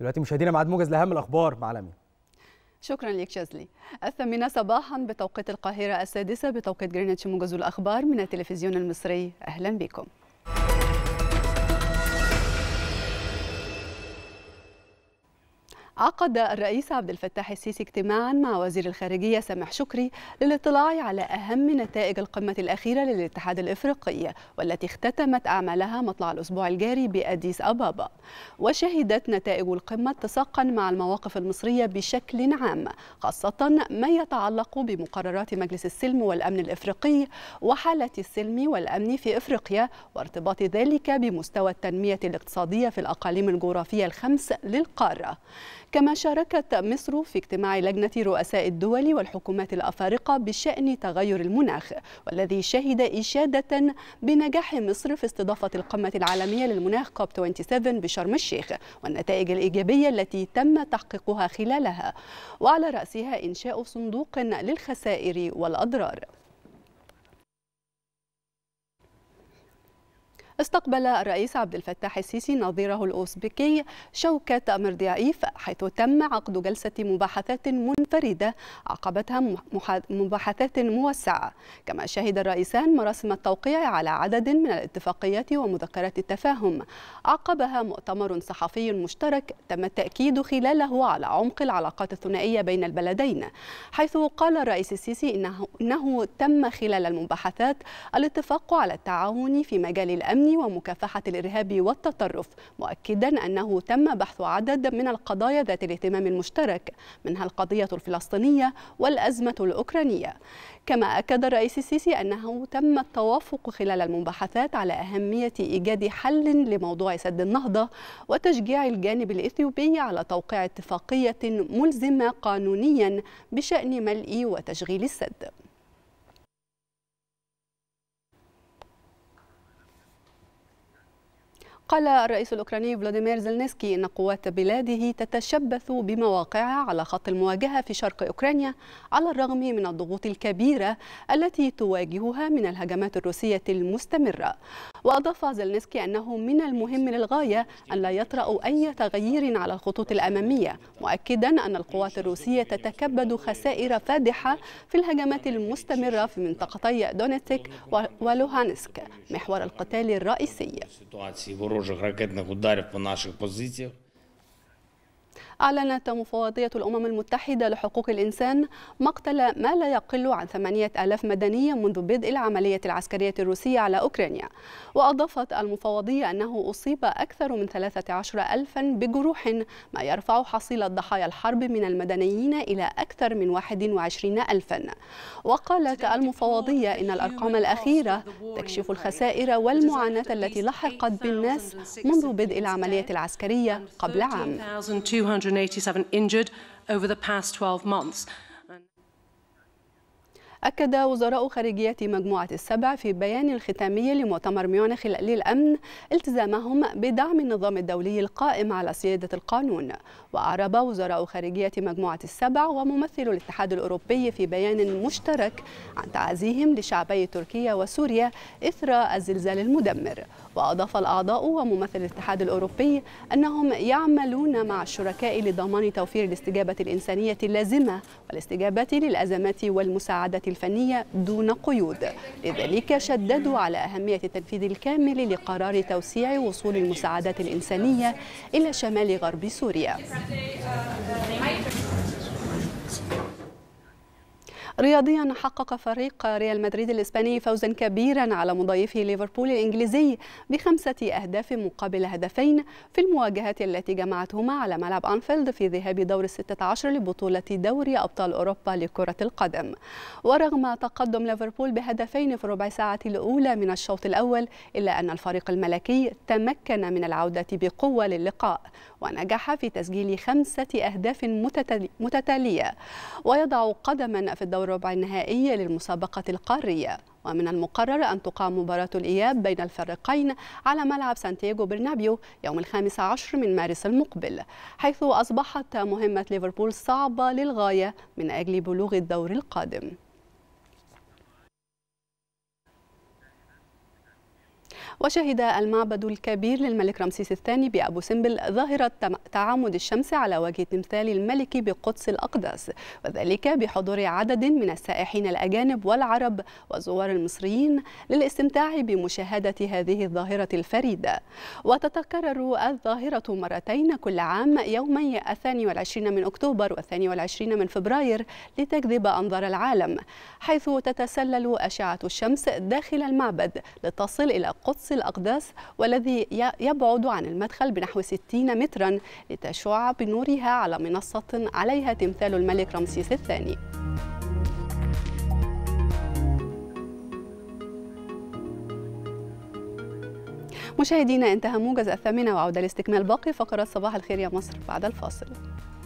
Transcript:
دلوقتي مشاهدينا معاد موجز لاهم الاخبار مع الامين شكرا لك شازلي الثامنة صباحا بتوقيت القاهرة السادسة بتوقيت جرينتش موجز الأخبار من التلفزيون المصري أهلا بكم عقد الرئيس عبد الفتاح السيسي اجتماعا مع وزير الخارجية سامح شكري للاطلاع على أهم نتائج القمة الأخيرة للاتحاد الإفريقي والتي اختتمت أعمالها مطلع الأسبوع الجاري بأديس أبابا وشهدت نتائج القمة اتساقا مع المواقف المصرية بشكل عام خاصة ما يتعلق بمقررات مجلس السلم والأمن الإفريقي وحالة السلم والأمن في إفريقيا وارتباط ذلك بمستوى التنمية الاقتصادية في الأقاليم الجغرافية الخمس للقارة كما شاركت مصر في اجتماع لجنة رؤساء الدول والحكومات الأفارقة بشأن تغير المناخ والذي شهد إشادة بنجاح مصر في استضافة القمة العالمية للمناخ كوب 27 بشرم الشيخ والنتائج الإيجابية التي تم تحقيقها خلالها وعلى رأسها إنشاء صندوق للخسائر والأضرار استقبل الرئيس عبد الفتاح السيسي نظيره الأوزبكي شوكة مرديايف حيث تم عقد جلسة مباحثات منفردة عقبتها مباحثات موسعة كما شهد الرئيسان مراسم التوقيع على عدد من الاتفاقيات ومذكرات التفاهم عقبها مؤتمر صحفي مشترك تم التأكيد خلاله على عمق العلاقات الثنائية بين البلدين حيث قال الرئيس السيسي إنه, إنه تم خلال المباحثات الاتفاق على التعاون في مجال الأمن الأمن ومكافحة الإرهاب والتطرف مؤكدا أنه تم بحث عدد من القضايا ذات الاهتمام المشترك منها القضية الفلسطينية والأزمة الأوكرانية كما أكد الرئيس السيسي أنه تم التوافق خلال المباحثات على أهمية إيجاد حل لموضوع سد النهضة وتشجيع الجانب الإثيوبي على توقيع اتفاقية ملزمة قانونيا بشأن ملء وتشغيل السد قال الرئيس الأوكراني فلاديمير زلنسكي أن قوات بلاده تتشبث بمواقعها على خط المواجهة في شرق أوكرانيا على الرغم من الضغوط الكبيرة التي تواجهها من الهجمات الروسية المستمرة وأضاف زلنسكي أنه من المهم للغاية أن لا يطرأ أي تغيير على الخطوط الأمامية مؤكدا أن القوات الروسية تتكبد خسائر فادحة في الهجمات المستمرة في منطقتي دونيتسك ولوهانسك محور القتال الرئيسي ворожих ракетних ударів по наших позиціях. أعلنت مفوضية الأمم المتحدة لحقوق الإنسان مقتل ما لا يقل عن 8000 مدني منذ بدء العملية العسكرية الروسية على أوكرانيا وأضافت المفوضية أنه أصيب أكثر من عشر ألفا بجروح ما يرفع حصيلة ضحايا الحرب من المدنيين إلى أكثر من وعشرين ألفا وقالت المفوضية إن الأرقام الأخيرة تكشف الخسائر والمعاناة التي لحقت بالناس منذ بدء العملية العسكرية قبل عام 187 injured over the past 12 months. أكد وزراء خارجية مجموعة السبع في بيان الختامي لمؤتمر ميونخ للأمن التزامهم بدعم النظام الدولي القائم على سيادة القانون وأعرب وزراء خارجية مجموعة السبع وممثل الاتحاد الأوروبي في بيان مشترك عن تعازيهم لشعبي تركيا وسوريا إثر الزلزال المدمر وأضاف الأعضاء وممثل الاتحاد الأوروبي أنهم يعملون مع الشركاء لضمان توفير الاستجابة الإنسانية اللازمة والاستجابة للأزمات والمساعدة الفنية دون قيود لذلك شددوا على أهمية التنفيذ الكامل لقرار توسيع وصول المساعدات الإنسانية إلى شمال غرب سوريا رياضيا حقق فريق ريال مدريد الإسباني فوزا كبيرا على مضيفه ليفربول الإنجليزي بخمسة أهداف مقابل هدفين في المواجهات التي جمعتهما على ملعب أنفيلد في ذهاب دور الستة عشر لبطولة دوري أبطال أوروبا لكرة القدم ورغم تقدم ليفربول بهدفين في ربع ساعة الأولى من الشوط الأول إلا أن الفريق الملكي تمكن من العودة بقوة للقاء ونجح في تسجيل خمسة أهداف متتالية ويضع قدما في الدور الربع النهائي للمسابقة القارية ومن المقرر أن تقام مباراة الإياب بين الفريقين على ملعب سانتياغو برنابيو يوم الخامس عشر من مارس المقبل حيث أصبحت مهمة ليفربول صعبة للغاية من أجل بلوغ الدور القادم وشهد المعبد الكبير للملك رمسيس الثاني بأبو سمبل ظاهرة تعامد الشمس على وجه تمثال الملك بقدس الأقدس وذلك بحضور عدد من السائحين الأجانب والعرب والزوار المصريين للاستمتاع بمشاهدة هذه الظاهرة الفريدة وتتكرر الظاهرة مرتين كل عام يومي الثاني والعشرين من أكتوبر والثاني والعشرين من فبراير لتجذب أنظار العالم حيث تتسلل أشعة الشمس داخل المعبد لتصل إلى قدس نص الأقداس والذي يبعد عن المدخل بنحو 60 مترا لتشع بنورها على منصة عليها تمثال الملك رمسيس الثاني مشاهدينا انتهى موجز الثامنة وعودة لاستكمال باقي فقرات صباح الخير يا مصر بعد الفاصل